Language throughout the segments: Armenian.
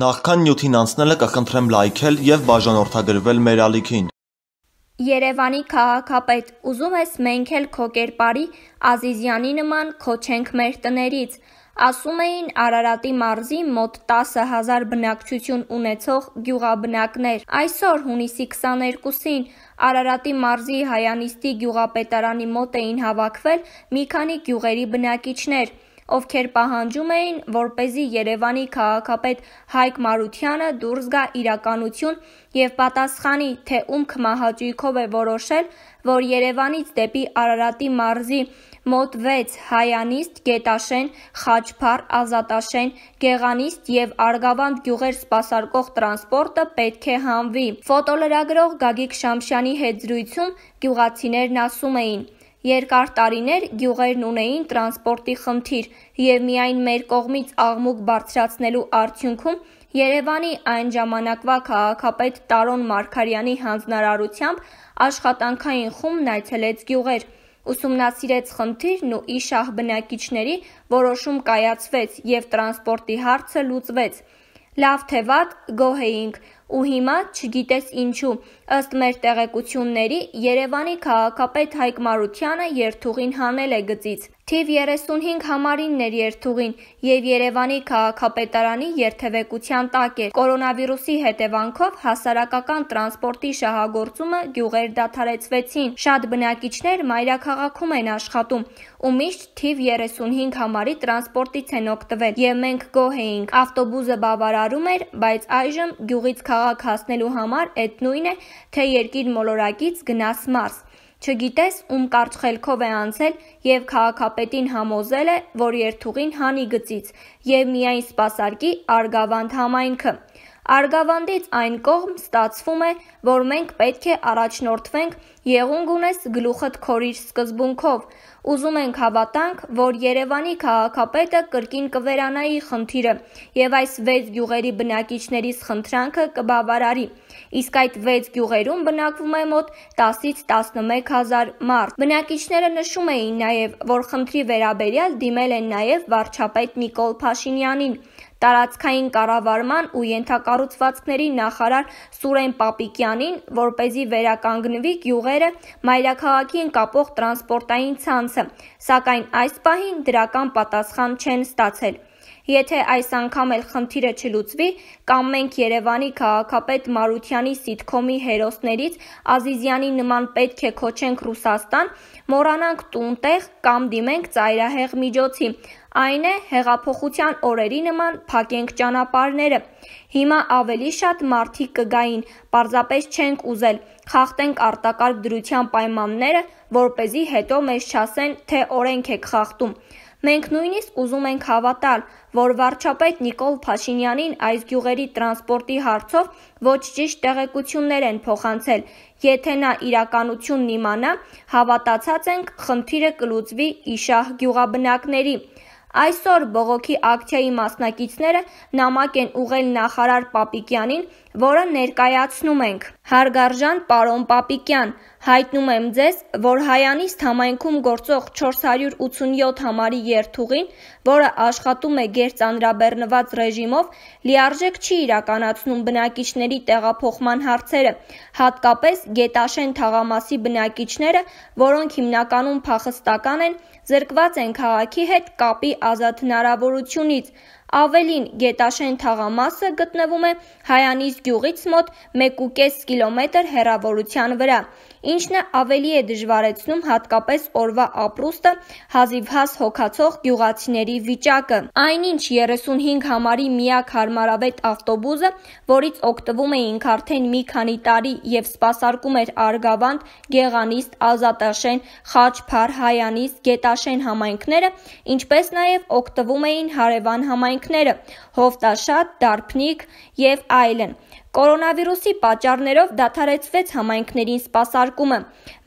Նախքան նյութին անցնելը կխնդրեմ լայքել և բաժանորդագրվել մեր ալիքին։ Երևանի քաղաքապետ, ուզում ես մենք էլ քո կերպարի Ազիզյանի նման քոչենք մեր տներից։ Ասում էին Արարատի մարզի մոտ 10 հազար բնակչություն ունեցող գյուղաբնակներ։ Այսօր՝ հունիսի 22-ին, Արարատի մարզի Հայանիստի գյուղապետարանի մոտ էին հավաքվել մի քանի գյուղերի բնակիչներ ովքեր պահանջում էին, որպեսզի Երևանի քաղաքապետ Հայկ Մարությանը դուրս գա իրականություն եւ պատասխանի, թե ում քմահաճույքով է որոշել, որ Երևանից դեպի Արարատի մարզի մոտ 6 հայանիստ, գետաշեն, խաչփար, ազատաշեն, գեղանիստ եւ արգավանդ գյուղեր սպասարկող տրանսպորտը պետք է հանվի։ Ֆոտոլրագրող Գագիկ Շամշյանի հետ զրույցում գյուղացիներն ասում էին. Երկար տարիներ գյուղերն ունեին տրանսպորտի խնդիր և միայն մեր կողմից աղմուկ բարձրացնելու արդյունքում Երևանի այն ժամանակվա քաղաքապետ Տարոն Մարգարյանի հանձնարարությամբ աշխատանքային խումբն այցելեց գյուղեր, ուսումնասիրեց խնդիրն ու ի շահ բնակիչների որոշում կայացվեց և տրանսպորտի հարցը լուծվեց։ Լավ թե վատ գոհ էինք, ու հիմա, չգիտես ինչու, ըստ մեր տեղեկությունների, Երևանի քաղաքապետ Հայկ Մարությանը երթուղին հանել է գծից։ Թիվ 35 համարին ներ երթուղին եւ Երևանի քաղաքապետարանի երթևեկության տակ էր։ Կորոնավիրուսի հետևանքով հասարակական տրանսպորտի շահագործումը գյուղեր դադարեցվեցին։ Շատ բնակիչներ մայրաքաղաքում են աշխատում ու միշտ թիվ 35 համարի տրանսպորտից են օգտվել եւ մենք գոհ էինք։ Ավտոբուսը բավարարում էր, բայց այժմ գյուղից քաղաք հասնելու համար այդ նույնն է, թե երկիր մոլորակից գնաս Մարս։ Չգիտես ում կարճ խելքով է անցել եւ քաղաքապետին համոզել է, որ երթուղին հանի գծից եւ միայն սպասարկի Արգավանդ համայնքը։ Արգավանդից այն կողմ ստացվում է, որ մենք պետք է առաջնորդվենք «եղունգ ունես գլուխդ քորիր» սկզբունքով։ Ուզում ենք հավատանք, որ Երևանի քաղաքապետը կրկին կվերանայի խնդիրը և այս 6 գյուղերի բնակիչներիս խնդրանքը կբավարարի, իսկ այդ 6 գյուղերում բնակվում է մոտ 10-ից 11 հազար մարդ։ Բնակիչները նշում էին նաև, որ խնդրի վերաբերյալ դիմել են նաև վարչապետ Նիկոլ Փաշինյանին, տարածքային կառավարման ու ենթակառուցվածքների նախարար Սուրեն Պապիկյանին, որ เป զի վերականգնվի գյուղերը մայրաքաղաքին կապող տրանսպորտային ցանցը, սակայն այս պահին դրական պատասխան չեն ստացել։ Եթե այս անգամ էլ խնդիրը չլուծվի, կամ մենք Երևանի քաղաքապետ Մարությանի սիթկոմի հերոսներից Ազիզյանի նման պետք է քոչենք Ռուսաստան, մոռանանք տունտեղ կամ դիմենք ծայրահեղ միջոցի։ Այն է հեղափոխության օրերի նման փակենք ճանապարհները։ Հիմա ավելի շատ մարդիկ կգային, պարզապես չենք ուզել։ Խախտենք արտակարգ դրության պայմանները, որ เป զի հետո մեզ չասեն, թե օրենք եք խախտում։ Մենք նույնիսկ ուզում ենք հավատալ, որ վարչապետ Նիկոլ Փաշինյանին այս գյուղերի տրանսպորտի հարցով ոչ ճիշտ տեղեկություններ են փոխանցել։ Եթե նա իրականությունն իմանա, հավատացած ենք, խնդիրը կլուծվի իշահ գյուղաբնակների։ Այսօր բողոքի ակցիայի մասնակիցները նամակ են ուղել նախարար Պապիկյանին, որը ներկայացնում ենք։ Հարգարժան պարոն Պապիկյան, Հայտնում եմ ձեզ, որ Հայանիստ համայնքում գործող 487 համարի երթուղին, որը աշխատում է գերծանրաբեռնված ռեժիմով, լիարժեք չի իրականացնում բնակիչների տեղափոխման հարցերը, հատկապես Գետաշեն թաղամասի բնակիչները, որոնք հիմնականում փախստական են, զրկված են քաղաքի հետ կապի ազատ հնարավորությունից։ Ավելին, Գետաշեն թաղամասը գտնվում է Հայանից գյուղից մոտ 1.5 կիլոմետր հեռավորության վրա, ինչն է ավելի է դժվարեցնում հատկապես օրվա ապրուստը հազիվհաս հոգացող գյուղացիների վիճակը։ Այնինչ 35 համարի միակ հարմարավետ ավտոբուսը, որից օգտվում էինք արդեն մի քանի տարի եւ սպասարկում էր Արգավանդ, Գեղանիստ, Ազատաշեն, Խաչփար, Հայանիստ, Գետաշեն համայնքները, ինչպես նաեւ օգտվում էին Հարևան համայնքները երազանքները՝ հովտաշատ, դարբնիկ եւ այլն։ Կորոնավիրուսի պատճառներով դադարեցվեց համայնքներին սպասարկումը։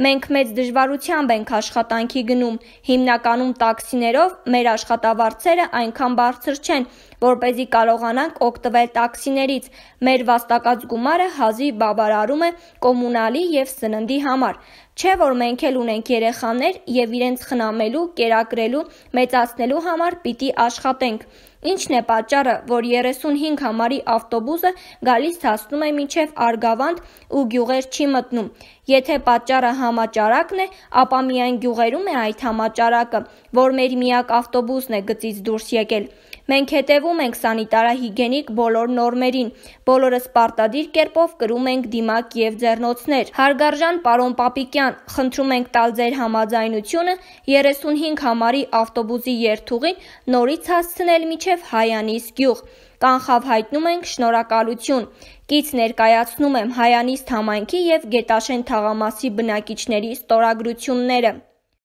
Մենք մեծ դժվարությամբ ենք աշխատանքի գնում, հիմնականում տաքսիներով, մեր աշխատավարձերը այնքան բարձր չեն, որ เป զի կարողանանք օգտվել տաքսիներից։ Մեր վաստակած գումարը հազի բավարարում է կոմունալի եւ սննդի համար։ Չէ որ մենք էլ ունենք երեխաներ եւ իրենց խնամելու, կերակրելու, մեծացնելու համար պիտի աշխատենք։ Ինչն է պատճառը, որ 35 համարի ավտոբուսը գալիս է հասնում է մինչև Արգավանդ ու գյուղեր չի մտնում։ Եթե պատճառը համաճարակն է, ապա միայն գյուղերում է այդ համաճարակը, որ մեր միակ ավտոբուսն է գծից դուրս եկել։ Մենք հետևում ենք սանիտարահիգենիկ բոլոր նորմերին, բոլորս պարտադիր կերպով կրում ենք դիմակ եւ ձեռնոցներ։ Հարգարժան պարոն Պապիկյան, խնդրում ենք տալ ձեր համաձայնությունը 35 համարի ավտոբուսի երթուղին նորից հասցնել միջև Հայանիս գյուղ։ Կանխավ հայտնում ենք շնորհակալություն։ Կից ներկայացնում եմ Հայանիս համայնքի եւ Գետաշեն թաղամասի բնակիչների ստորագրությունները։